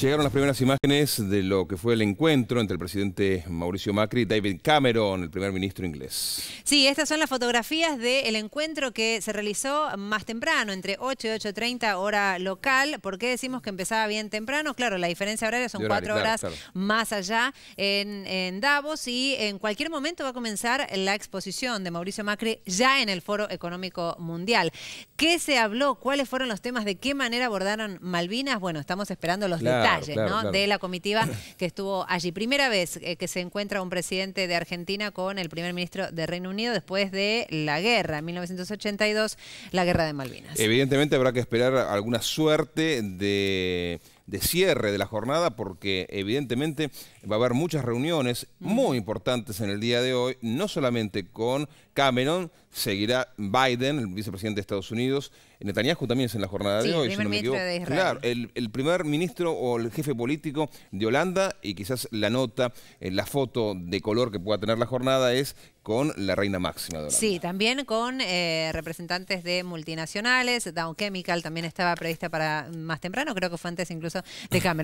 Llegaron las primeras imágenes de lo que fue el encuentro entre el presidente Mauricio Macri y David Cameron, el primer ministro inglés. Sí, estas son las fotografías del encuentro que se realizó más temprano, entre 8 y 8.30 hora local. ¿Por qué decimos que empezaba bien temprano? Claro, la diferencia horaria son cuatro horas más allá en, Davos y en cualquier momento va a comenzar la exposición de Mauricio Macri ya en el Foro Económico Mundial. ¿Qué se habló? ¿Cuáles fueron los temas? ¿De qué manera abordaron Malvinas? Bueno, estamos esperando los detalles de la comitiva que estuvo allí. Primera vez eh, que se encuentra un presidente de Argentina con el primer ministro de Reino Unido después de la guerra, en 1982, la guerra de Malvinas. Evidentemente habrá que esperar alguna suerte de de cierre de la jornada porque evidentemente va a haber muchas reuniones muy importantes en el día de hoy, no solamente con Cameron, seguirá Biden, el vicepresidente de Estados Unidos, Netanyahu también es en la jornada de hoy, claro, el, primer ministro o el jefe político de Holanda y quizás la nota, eh, la foto de color que pueda tener la jornada es con la reina máxima de Holanda. Sí, también con eh, representantes de multinacionales, Down Chemical también estaba prevista para más temprano, creo que fue antes incluso de Cameron.